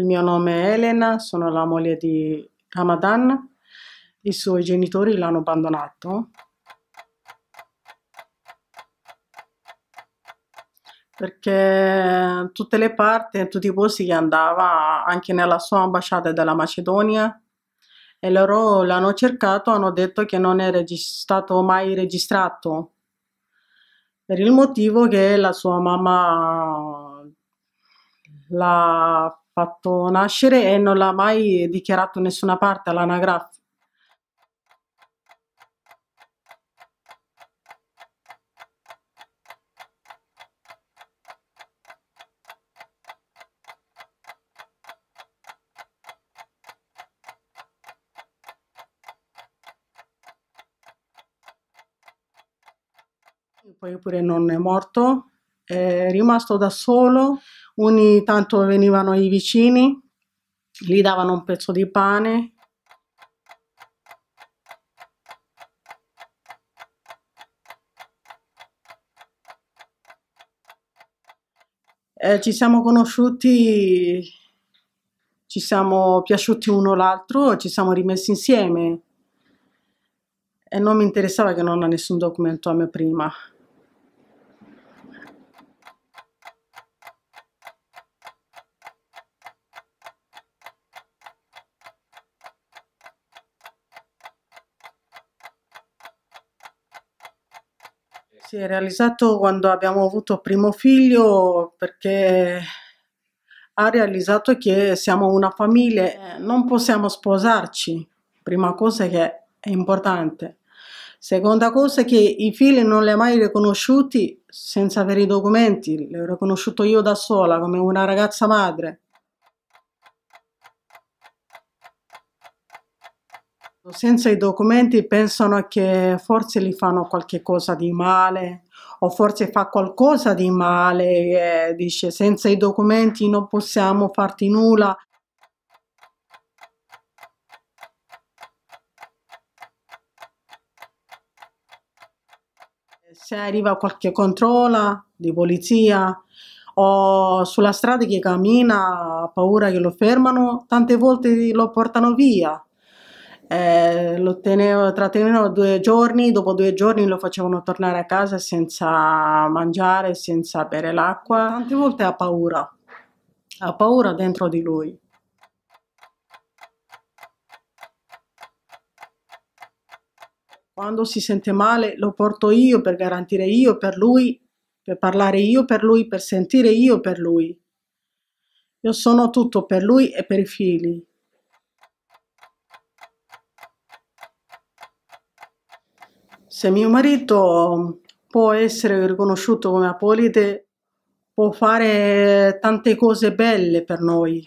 Il mio nome è Elena, sono la moglie di Ramadan. I suoi genitori l'hanno abbandonato perché tutte le parti, in tutti i posti che andava, anche nella sua ambasciata della Macedonia, e loro l'hanno cercato, hanno detto che non è stato mai registrato, per il motivo che la sua mamma l'ha fatto nascere e non l'ha mai dichiarato in nessuna parte all'anagrafe. Poi pure non è morto, è rimasto da solo ogni tanto venivano i vicini, gli davano un pezzo di pane. Eh, ci siamo conosciuti, ci siamo piaciuti uno l'altro, ci siamo rimessi insieme e non mi interessava che non ha nessun documento a me prima. Si è realizzato quando abbiamo avuto il primo figlio perché ha realizzato che siamo una famiglia, eh. Eh, non possiamo sposarci, prima cosa che è importante. Seconda cosa è che i figli non li ho mai riconosciuti senza avere i documenti, li ho riconosciuti io da sola come una ragazza madre. Senza i documenti pensano che forse gli fanno qualche cosa di male o forse fa qualcosa di male e eh, dice senza i documenti non possiamo farti nulla. Se arriva qualche controllo di polizia, o sulla strada che cammina ha paura che lo fermano, tante volte lo portano via eh, lo tenevo, trattenevano due giorni, dopo due giorni lo facevano tornare a casa senza mangiare, senza bere l'acqua. Tante volte ha paura, ha paura dentro di lui. Quando si sente male lo porto io per garantire io per lui, per parlare io per lui, per sentire io per lui. Io sono tutto per lui e per i figli. Se mio marito può essere riconosciuto come apolide, può fare tante cose belle per noi.